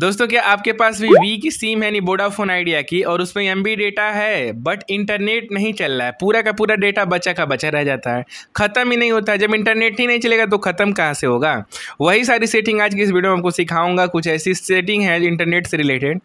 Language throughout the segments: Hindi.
दोस्तों क्या आपके पास भी वी की सिम है नहीं वोडाफोन आइडिया की और उसमें एम डेटा है बट इंटरनेट नहीं चल रहा है पूरा का पूरा डेटा बचा का बचा रह जाता है ख़त्म ही नहीं होता है जब इंटरनेट ही नहीं चलेगा तो ख़त्म कहाँ से होगा वही सारी सेटिंग आज की इस वीडियो में आपको सिखाऊंगा कुछ ऐसी सेटिंग है इंटरनेट से रिलेटेड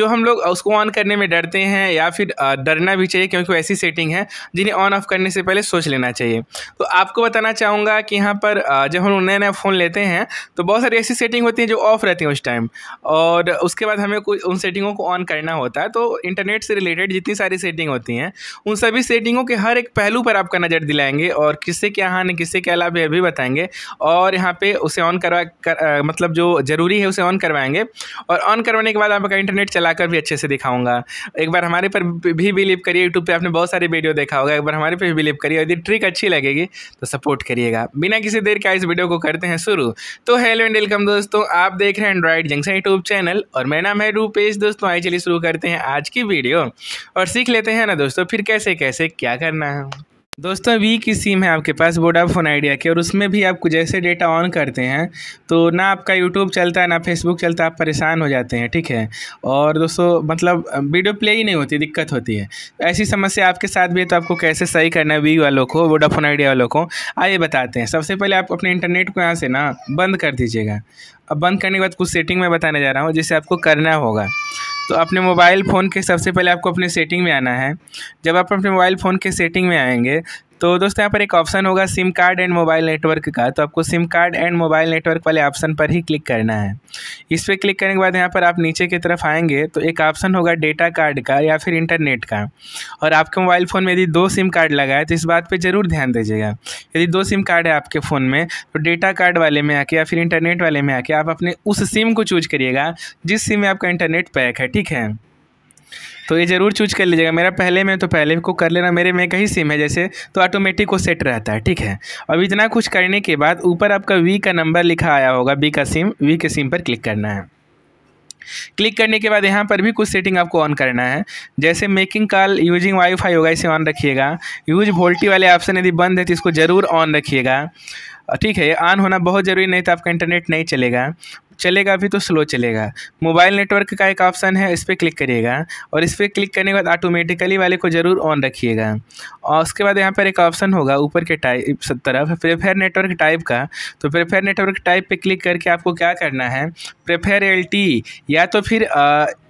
जो हम लोग उसको ऑन करने में डरते हैं या फिर डरना भी चाहिए क्योंकि ऐसी सेटिंग है जिन्हें ऑन ऑफ करने से पहले सोच लेना चाहिए तो आपको बताना चाहूँगा कि यहाँ पर जब हम नया नया फ़ोन लेते हैं तो बहुत सारी ऐसी सेटिंग होती है जो ऑफ रहती हैं उस टाइम और उसके बाद हमें कोई उन सेटिंगों को ऑन करना होता है तो इंटरनेट से रिलेटेड जितनी सारी सेटिंग होती हैं उन सभी सेटिंगों के हर एक पहलू पर आपका नज़र दिलाएंगे और किससे क्या हानि किससे क्या लाभ है भी बताएंगे और यहाँ पे उसे ऑन करवा कर, आ, मतलब जो ज़रूरी है उसे ऑन करवाएंगे और ऑन करवाने के बाद आपका इंटरनेट चलाकर भी अच्छे से दिखाऊंगा एक बार हमारे पर भी बिलीव करिए यूट्यूब पर आपने बहुत सारे वीडियो देखा होगा एक बार हमारे पर भी बिलीव करिए यदि ट्रिक अच्छी लगेगी तो सपोर्ट करिएगा बिना किसी देर के इस वीडियो को करते हैं शुरू तो हेलो एंड वेलकम दोस्तों आप देख रहे हैं Android junction YouTube YouTube channel और मेरा नाम है रूपेश दोस्तों आइए चलिए शुरू करते हैं आज की वीडियो और सीख लेते हैं ना दोस्तों फिर कैसे कैसे क्या करना है दोस्तों अभी की सिम है आपके पास वोडाफोन आइडिया की और उसमें भी आप कुछ ऐसे डेटा ऑन करते हैं तो ना आपका यूट्यूब चलता है ना फेसबुक चलता है आप परेशान हो जाते हैं ठीक है और दोस्तों मतलब वीडियो प्ले ही नहीं होती दिक्कत होती है ऐसी समस्या आपके साथ भी है तो आपको कैसे सही करना है वी वालों को वोडाफोन आइडिया वालों को आइए बताते हैं सबसे पहले आप अपने इंटरनेट को यहाँ से ना बंद कर दीजिएगा अब बंद करने के बाद कुछ सेटिंग में बताने जा रहा हूँ जिसे आपको करना होगा तो अपने मोबाइल फ़ोन के सबसे पहले आपको अपने सेटिंग में आना है जब आप अपने मोबाइल फ़ोन के सेटिंग में आएंगे तो दोस्तों यहाँ पर एक ऑप्शन होगा SIM card and mobile network का तो आपको SIM card and mobile network वाले ऑप्शन पर ही क्लिक करना है इस पर क्लिक करने के बाद यहाँ पर आप नीचे की तरफ आएंगे तो एक ऑप्शन होगा डेटा कार्ड का या फिर इंटरनेट का और आपके मोबाइल फ़ोन में यदि दो सिम कार्ड लगा है तो इस बात पर ज़रूर ध्यान दीजिएगा यदि दो सिम कार्ड है आपके फ़ोन में तो डेटा कार्ड वाले में आके या फिर इंटरनेट वाले में आके आप अपने उस सिम को चूज करिएगा जिस सिम में आपका इंटरनेट पैक है ठीक है तो ये ज़रूर चूज कर लीजिएगा मेरा पहले में तो पहले को कर लेना मेरे में कहीं सिम है जैसे तो ऑटोमेटिक वो सेट रहता है ठीक है अब इतना कुछ करने के बाद ऊपर आपका वी का नंबर लिखा आया होगा बी का सिम वी के सिम पर क्लिक करना है क्लिक करने के बाद यहाँ पर भी कुछ सेटिंग आपको ऑन करना है जैसे मेकिंग कॉल यूजिंग वाईफाई होगा इसे ऑन रखिएगा यूज वोल्टी वाले ऑप्शन यदि बंद है तो इसको ज़रूर ऑन रखिएगा ठीक है ये ऑन होना बहुत ज़रूरी नहीं तो आपका इंटरनेट नहीं चलेगा चलेगा भी तो स्लो चलेगा मोबाइल नेटवर्क का एक ऑप्शन है इस पर क्लिक करिएगा और इस पर क्लिक करने के बाद ऑटोमेटिकली वाले को ज़रूर ऑन रखिएगा और उसके बाद यहाँ पर एक ऑप्शन होगा ऊपर के टाइप तरफ प्रेफेयर नेटवर्क टाइप का तो प्रेफेयर नेटवर्क टाइप पे क्लिक करके आपको क्या करना है प्रेफेयर एल या तो फिर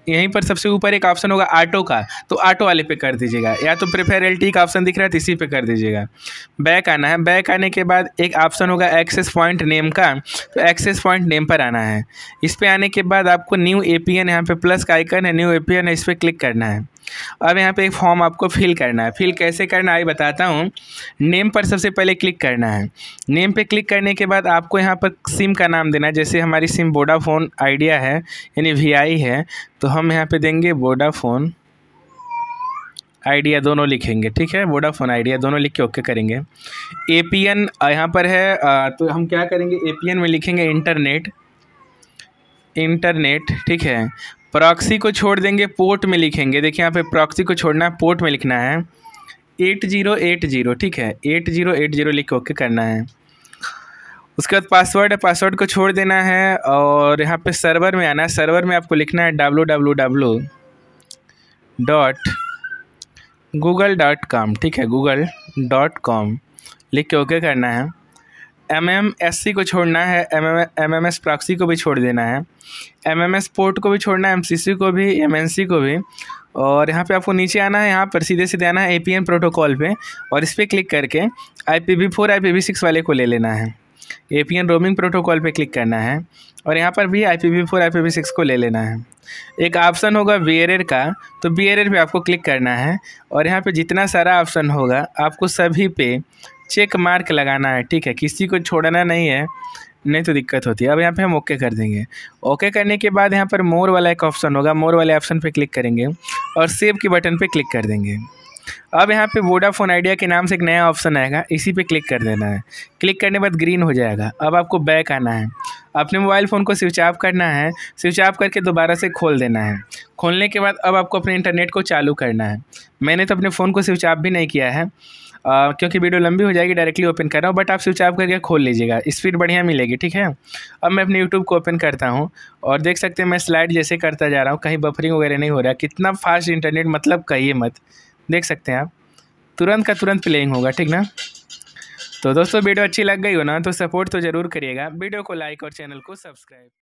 यहीं पर सबसे ऊपर एक ऑप्शन होगा ऑटो का तो ऑटो वाले पे कर दीजिएगा या तो प्रेफर एल का ऑप्शन दिख रहा है तो इसी पे कर दीजिएगा बैक आना है बैक आने के बाद एक ऑप्शन होगा एक्सेस पॉइंट नेम का तो एक्सेस पॉइंट नेम पर आना है इस पर आने के बाद आपको न्यू ए पी एन यहाँ पर प्लस का आइकन है न्यू ए पी एन है इस पर क्लिक करना है अब यहाँ पे एक फॉर्म आपको फिल करना है फिल कैसे करना है बताता हूँ नेम पर सबसे पहले क्लिक करना है नेम पे क्लिक करने के बाद आपको यहाँ पर सिम का नाम देना है जैसे हमारी सिम वोडाफोन आइडिया है यानी वी है तो हम यहाँ पर देंगे वोडाफोन आइडिया दोनों लिखेंगे ठीक है वोडाफोन आइडिया दोनों लिख के ओके करेंगे ए पी एन यहाँ पर है तो हम क्या करेंगे ए पी एन में लिखेंगे इंटरनेट इंटरनेट ठीक है प्रॉक्सी को छोड़ देंगे पोर्ट में लिखेंगे देखिए यहाँ पे प्रॉक्सी को छोड़ना है पोर्ट में लिखना है एट जीरो एट जीरो ठीक है एट जीरो एट जीरो लिख ओके करना है उसके बाद पासवर्ड है पासवर्ड को छोड़ देना है और यहाँ पे सर्वर में आना है सर्वर में आपको लिखना है W W W dot Google dot com ठीक है गूगल डॉट कॉम लिख के ओके करना है एम एम एस सी को छोड़ना है M M M M S proxy को भी छोड़ देना है एम एम एस पोर्ट को भी छोड़ना है एम सी सी को भी एम एन सी को भी और यहाँ पे आपको नीचे आना है यहाँ पर सीधे सीधे आना है ए पी एन प्रोटोकॉल पे और इस पर क्लिक करके I P V four I P V six वाले को ले लेना है A P N roaming protocol पे क्लिक करना है और यहाँ पर भी I P V four I P V six को ले लेना है एक ऑप्शन होगा बी एर e का तो बी एर e पे आपको क्लिक करना है और यहाँ पे जितना सारा ऑप्शन होगा आपको सभी पे चेक मार्क लगाना है ठीक है किसी को छोड़ना नहीं है नहीं तो दिक्कत होती है अब यहाँ पे हम ओके कर देंगे ओके करने के बाद यहाँ पर मोर वाला एक ऑप्शन होगा मोर वाले ऑप्शन पे क्लिक करेंगे और सेव के बटन पे क्लिक कर देंगे अब यहाँ पे वोडाफोन आइडिया के नाम से एक नया ऑप्शन आएगा इसी पे क्लिक कर देना है क्लिक करने के बाद ग्रीन हो जाएगा अब आपको बैक आना है अपने मोबाइल फ़ोन को स्विच ऑफ करना है स्विच ऑफ करके दोबारा से खोल देना है खोलने के बाद अब आपको अपने इंटरनेट को चालू करना है मैंने तो अपने फ़ोन को स्विच ऑफ भी नहीं किया है आ, क्योंकि वीडियो लंबी हो जाएगी डायरेक्टली ओपन कर रहा हूँ बट आप स्विच ऑफ करके खोल लीजिएगा स्पीड बढ़िया मिलेगी ठीक है अब मैं अपने यूट्यूब को ओपन करता हूँ और देख सकते हैं मैं स्लाइड जैसे करता जा रहा हूँ कहीं बफरिंग वगैरह नहीं हो रहा कितना फास्ट इंटरनेट मतलब कहिए मत देख सकते हैं आप तुरंत का तुरंत प्लेइंग होगा ठीक ना तो दोस्तों वीडियो अच्छी लग गई हो ना तो सपोर्ट तो ज़रूर करिएगा वीडियो को लाइक और चैनल को सब्सक्राइब